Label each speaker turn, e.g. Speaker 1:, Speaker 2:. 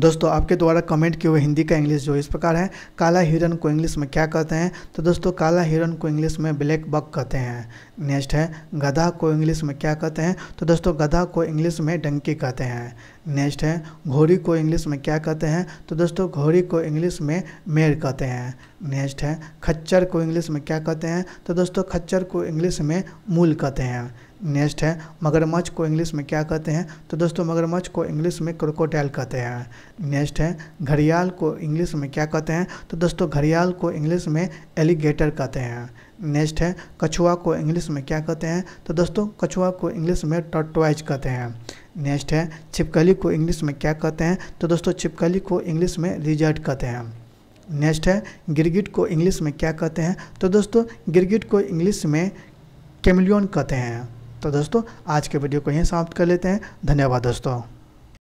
Speaker 1: दोस्तों आपके द्वारा कमेंट किए हुए हिंदी का इंग्लिश जो इस प्रकार है काला हिरन को इंग्लिश में क्या कहते हैं तो दोस्तों काला हिरन को इंग्लिश में ब्लैक बक कहते हैं नेक्स्ट है गधा को इंग्लिश में क्या कहते हैं तो दोस्तों गधा को इंग्लिश में डंकी कहते हैं नेक्स्ट है घोड़ी को इंग्लिश में क्या कहते हैं तो दोस्तों घोड़ी को इंग्लिश में मेर कहते हैं नेक्स्ट है खच्चर को इंग्लिश में क्या कहते हैं तो दोस्तों खच्चर को इंग्लिश में मूल कहते हैं नेक्स्ट है मगरमच्छ को इंग्लिश में क्या कहते हैं तो दोस्तों मगरमच्छ को इंग्लिश में क्रोकोडाइल कहते हैं नेक्स्ट है घड़ियाल को इंग्लिश में क्या कहते हैं तो दोस्तों घड़ियाल को इंग्लिश में एलिगेटर कहते हैं नेक्स्ट है कछुआ को इंग्लिश में क्या कहते हैं तो दोस्तों कछुआ को इंग्लिश में टॉटवाइज कहते हैं नेक्स्ट है छिपकली को इंग्लिश में क्या कहते हैं तो दोस्तों छिपकली को इंग्लिश में रिजर्ट कहते हैं नेक्स्ट है गिरगिट को इंग्लिश में क्या कहते हैं तो दोस्तों गिरगिट को इंग्लिश में कैमिलियन कहते हैं तो दोस्तों आज के वीडियो को यहीं समाप्त कर लेते हैं धन्यवाद दोस्तों